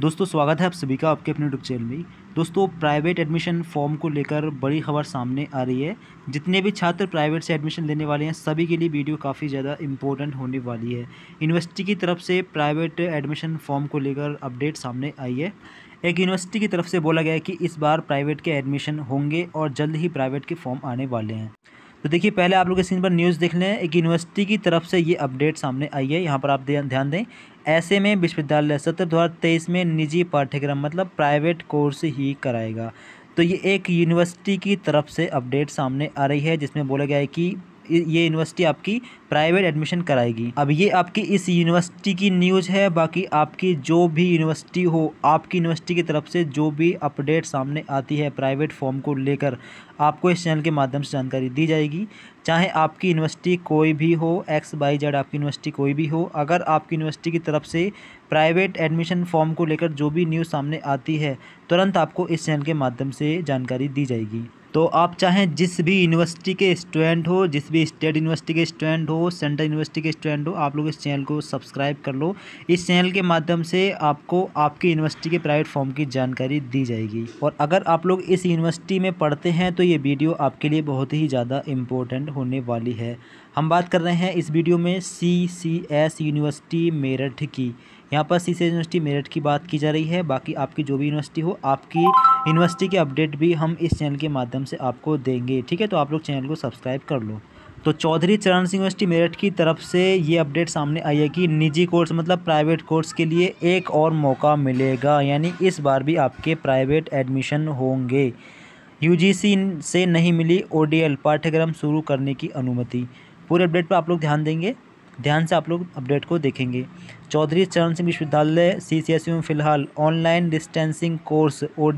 दोस्तों स्वागत है आप सभी का आपके अपने यूट्यूब चैनल में दोस्तों प्राइवेट एडमिशन फॉर्म को लेकर बड़ी खबर सामने आ रही है जितने भी छात्र प्राइवेट से एडमिशन लेने वाले हैं सभी के लिए वीडियो काफ़ी ज़्यादा इंपॉर्टेंट होने वाली है यूनिवर्सिटी की तरफ से प्राइवेट एडमिशन फॉर्म को लेकर अपडेट सामने आई है एक यूनिवर्सिटी की तरफ से बोला गया है कि इस बार प्राइवेट के एडमिशन होंगे और जल्द ही प्राइवेट के फॉर्म आने वाले हैं तो देखिए पहले आप लोग स्क्रीन पर न्यूज़ देख लें एक यूनिवर्सिटी की तरफ से ये अपडेट सामने आई है यहाँ पर आप ध्यान दें ऐसे में विश्वविद्यालय सत्र दो हज़ार तेईस में निजी पाठ्यक्रम मतलब प्राइवेट कोर्स ही कराएगा तो ये एक यूनिवर्सिटी की तरफ से अपडेट सामने आ रही है जिसमें बोला गया है कि ये यूनिवर्सिटी आपकी प्राइवेट एडमिशन कराएगी अब ये आपकी इस यूनिवर्सिटी की न्यूज़ है बाकी आपकी जो भी यूनिवर्सिटी हो आपकी यूनिवर्सिटी की तरफ से जो भी अपडेट सामने आती है प्राइवेट फॉर्म को लेकर आपको इस चैनल के माध्यम से जानकारी दी जाएगी चाहे आपकी यूनिवर्सिटी कोई भी हो एक्स बाई जेड आपकी यूनिवर्सिटी कोई भी हो अगर आपकी यूनिवर्सिटी की तरफ से प्राइवेट एडमिशन फॉर्म को लेकर जो भी न्यूज़ सामने आती है तुरंत आपको इस चैनल के माध्यम से जानकारी दी जाएगी तो आप चाहें जिस भी यूनिवर्सिटी के स्टूडेंट हो जिस भी स्टेट यूनिवर्सिटी के स्टूडेंट हो सेंट्रल यूनिवर्सिटी के स्टूडेंट हो आप लोग इस चैनल को सब्सक्राइब कर लो इस चैनल के माध्यम से आपको आपकी यूनिवर्सिटी के प्राइवेट फॉर्म की जानकारी दी जाएगी और अगर आप लोग इस यूनिवर्सिटी में पढ़ते हैं तो ये वीडियो आपके लिए बहुत ही ज़्यादा इम्पोर्टेंट होने वाली है हम बात कर रहे हैं इस वीडियो में C C S university Meerut की यहाँ पर C C S university Meerut की बात की जा रही है बाकी आपकी जो भी यूनिवर्सिटी हो आपकी यूनिवर्सिटी के अपडेट भी हम इस चैनल के माध्यम से आपको देंगे ठीक है तो आप लोग चैनल को सब्सक्राइब कर लो तो चौधरी चरण सिंह यूनिवर्सिटी मेरठ की तरफ से ये अपडेट सामने आई है कि निजी कोर्स मतलब प्राइवेट कोर्स के लिए एक और मौका मिलेगा यानी इस बार भी आपके प्राइवेट एडमिशन होंगे यूजीसी से नहीं मिली ओडीएल पाठ्यक्रम शुरू करने की अनुमति पूरे अपडेट पर आप लोग ध्यान देंगे ध्यान से आप लोग अपडेट को देखेंगे चौधरी चरण सिंह विश्वविद्यालय सी सी एस में फिलहाल ऑनलाइन डिस्टेंसिंग कोर्स ओ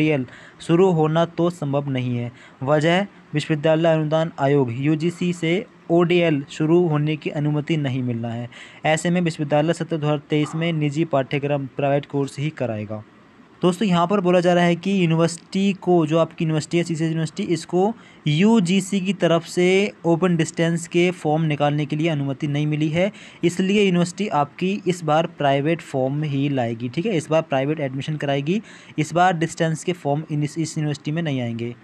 शुरू होना तो संभव नहीं है वजह विश्वविद्यालय अनुदान आयोग यू से ओ शुरू होने की अनुमति नहीं मिलना है ऐसे में विश्वविद्यालय सत्र दो में निजी पाठ्यक्रम प्राइवेट कोर्स ही कराएगा दोस्तों यहाँ पर बोला जा रहा है कि यूनिवर्सिटी को जो आपकी यूनिवर्सिटी है सी यूनिवर्सिटी इसको यू की तरफ से ओपन डिस्टेंस के फॉर्म निकालने के लिए अनुमति नहीं मिली है इसलिए यूनिवर्सिटी आपकी इस बार प्राइवेट फॉर्म ही लाएगी ठीक है इस बार प्राइवेट एडमिशन कराएगी इस बार डिस्टेंस के फॉर्म इस यूनिवर्सिटी में नहीं आएंगे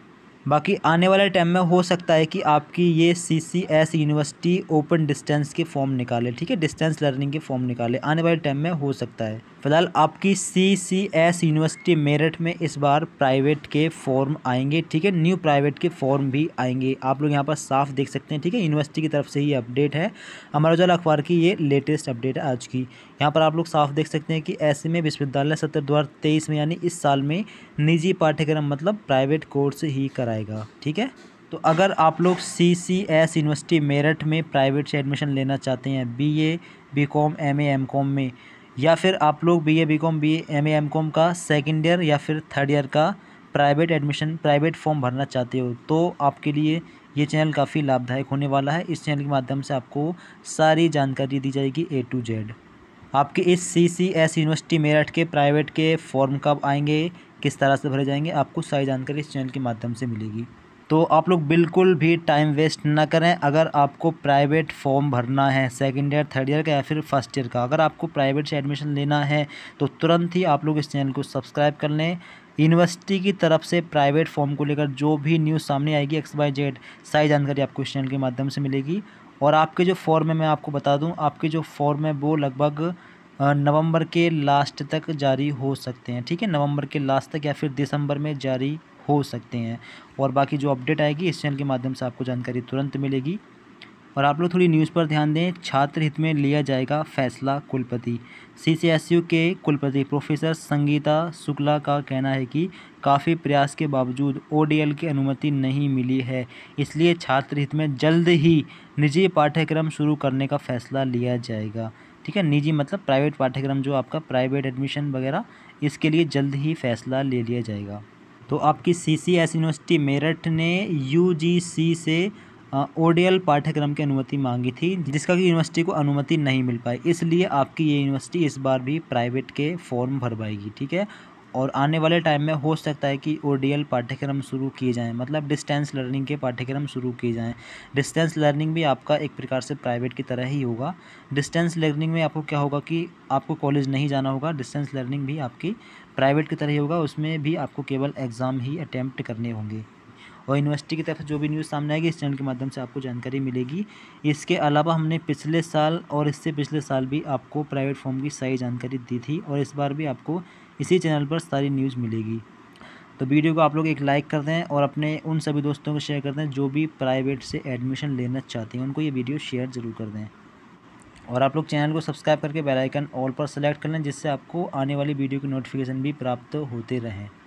बाकी आने वाले टाइम में हो सकता है कि आपकी ये C C S university open distance के फॉर्म निकाले ठीक है डिस्टेंस लर्निंग के फॉर्म निकाले आने वाले टाइम में हो सकता है फिलहाल आपकी C C S university Meerut में इस बार प्राइवेट के फॉर्म आएंगे ठीक है न्यू प्राइवेट के फॉर्म भी आएंगे आप लोग यहाँ पर साफ देख सकते हैं ठीक है यूनिवर्सिटी की तरफ से ही अपडेट है अमर उजाला अखबार की ये लेटेस्ट अपडेट है आज की यहाँ पर आप लोग साफ देख सकते हैं कि ऐसे में विश्वविद्यालय सत्र दो में यानी इस साल में निजी पाठ्यक्रम मतलब प्राइवेट कोर्स ही कराए जाएगा ठीक है तो अगर आप लोग C C S university Meerut में प्राइवेट से एडमिशन लेना चाहते हैं B A B com M A M com में या फिर आप लोग B A B com B M A M com का सेकेंड ईयर या फिर थर्ड ईयर का प्राइवेट एडमिशन प्राइवेट फॉर्म भरना चाहते हो तो आपके लिए ये चैनल काफ़ी लाभदायक होने वाला है इस चैनल के माध्यम से आपको सारी जानकारी दी जाएगी ए टू जेड आपके इस C C S university Meerut के प्राइवेट के फॉर्म कब आएंगे किस तरह से भरे जाएंगे आपको सारी जानकारी इस चैनल के माध्यम से मिलेगी तो आप लोग बिल्कुल भी टाइम वेस्ट ना करें अगर आपको प्राइवेट फॉर्म भरना है सेकेंड ईयर थर्ड ईयर का या फिर फर्स्ट ईयर का अगर आपको प्राइवेट से एडमिशन लेना है तो तुरंत ही आप लोग इस चैनल को सब्सक्राइब कर लें यूनिवर्सिटी की तरफ से प्राइवेट फॉर्म को लेकर जो भी न्यूज़ सामने आएगी एक्स बाई जेड सारी जानकारी आपको इस चैनल के माध्यम से मिलेगी और आपके जो फॉर्म है मैं आपको बता दूँ आपके जो फॉर्म है वो लगभग नवंबर के लास्ट तक जारी हो सकते हैं ठीक है नवंबर के लास्ट तक या फिर दिसंबर में जारी हो सकते हैं और बाकी जो अपडेट आएगी इस चैनल के माध्यम से आपको जानकारी तुरंत मिलेगी और आप लोग थोड़ी न्यूज़ पर ध्यान दें छात्र हित में लिया जाएगा फैसला कुलपति सीसीएसयू के कुलपति प्रोफेसर संगीता शुक्ला का कहना है कि काफ़ी प्रयास के बावजूद ओडीएल की अनुमति नहीं मिली है इसलिए छात्र हित में जल्द ही निजी पाठ्यक्रम शुरू करने का फैसला लिया जाएगा ठीक है निजी मतलब प्राइवेट पाठ्यक्रम जो आपका प्राइवेट एडमिशन वगैरह इसके लिए जल्द ही फैसला ले लिया जाएगा तो आपकी C C S university Meerut ने यू जी सी से ओडीएल पाठ्यक्रम की अनुमति मांगी थी जिसका कि यूनिवर्सिटी को अनुमति नहीं मिल पाई इसलिए आपकी ये यूनिवर्सिटी इस बार भी प्राइवेट के फॉर्म भरवाएगी ठीक है और आने वाले टाइम में हो सकता है कि ओ पाठ्यक्रम शुरू किए जाएँ मतलब डिस्टेंस लर्निंग के पाठ्यक्रम शुरू किए जाएँ डिस्टेंस लर्निंग भी आपका एक प्रकार से प्राइवेट की तरह ही होगा डिस्टेंस लर्निंग में आपको क्या होगा कि आपको कॉलेज नहीं जाना होगा डिस्टेंस लर्निंग भी आपकी प्राइवेट की तरह ही होगा उसमें भी आपको केवल एग्ज़ाम ही अटैम्प्ट करने होंगे और यूनिवर्सिटी की तरफ से जो भी न्यूज़ सामने आएगी इस चैनल के माध्यम से आपको जानकारी मिलेगी इसके अलावा हमने पिछले साल और इससे पिछले साल भी आपको प्राइवेट फॉर्म की सही जानकारी दी थी और इस बार भी आपको इसी चैनल पर सारी न्यूज़ मिलेगी तो वीडियो को आप लोग एक लाइक कर दें और अपने उन सभी दोस्तों को शेयर कर दें जो भी प्राइवेट से एडमिशन लेना चाहते हैं उनको ये वीडियो शेयर ज़रूर कर दें और आप लोग चैनल को सब्सक्राइब करके बेल आइकन ऑल पर सेलेक्ट कर लें जिससे आपको आने वाली वीडियो की नोटिफिकेशन भी प्राप्त होते रहें